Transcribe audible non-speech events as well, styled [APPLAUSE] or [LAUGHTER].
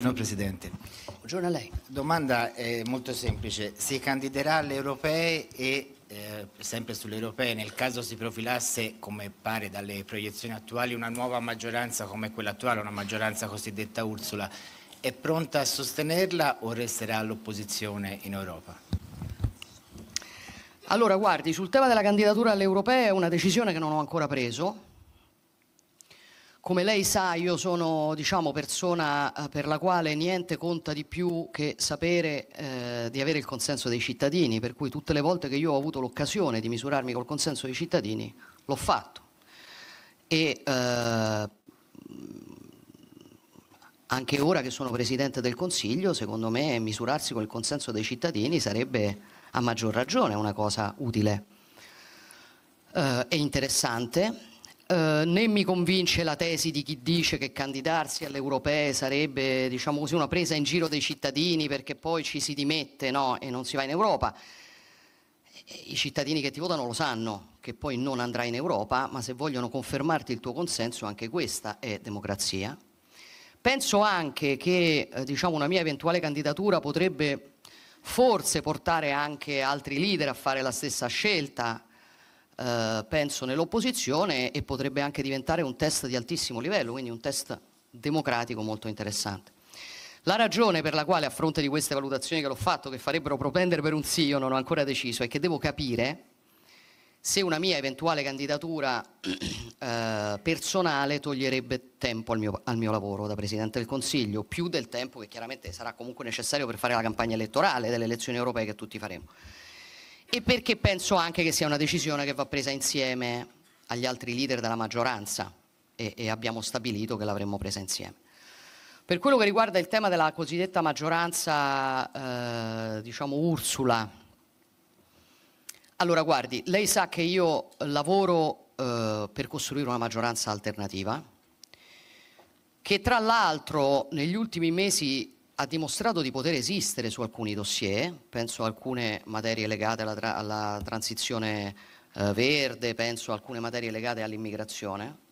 Buongiorno Presidente. Buongiorno a lei. domanda è molto semplice. Si candiderà alle europee e eh, sempre sulle europee nel caso si profilasse, come pare dalle proiezioni attuali, una nuova maggioranza come quella attuale, una maggioranza cosiddetta Ursula, è pronta a sostenerla o resterà all'opposizione in Europa? Allora, guardi, sul tema della candidatura alle europee è una decisione che non ho ancora preso, come lei sa io sono diciamo, persona eh, per la quale niente conta di più che sapere eh, di avere il consenso dei cittadini, per cui tutte le volte che io ho avuto l'occasione di misurarmi col consenso dei cittadini l'ho fatto. E eh, anche ora che sono Presidente del Consiglio, secondo me misurarsi col consenso dei cittadini sarebbe a maggior ragione una cosa utile eh, e interessante eh, né mi convince la tesi di chi dice che candidarsi alle europee sarebbe diciamo così, una presa in giro dei cittadini perché poi ci si dimette no? e non si va in Europa. I cittadini che ti votano lo sanno che poi non andrai in Europa, ma se vogliono confermarti il tuo consenso anche questa è democrazia. Penso anche che eh, diciamo, una mia eventuale candidatura potrebbe forse portare anche altri leader a fare la stessa scelta, eh, penso, nell'opposizione e potrebbe anche diventare un test di altissimo livello, quindi un test democratico molto interessante. La ragione per la quale a fronte di queste valutazioni che l'ho fatto, che farebbero propendere per un sì, io non ho ancora deciso, è che devo capire se una mia eventuale candidatura [CLEARS THROAT] eh, personale toglierebbe tempo al mio, al mio, lavoro da Presidente del Consiglio, più del tempo che chiaramente sarà comunque necessario per fare la campagna elettorale delle elezioni europee che tutti faremo e perché penso anche che sia una decisione che va presa insieme agli altri leader della maggioranza e, e abbiamo stabilito che l'avremmo presa insieme. Per quello che riguarda il tema della cosiddetta maggioranza, eh, diciamo Ursula, allora guardi, lei sa che io lavoro eh, per costruire una maggioranza alternativa, che tra l'altro negli ultimi mesi ha dimostrato di poter esistere su alcuni dossier, penso a alcune materie legate alla, tra alla transizione eh, verde, penso a alcune materie legate all'immigrazione,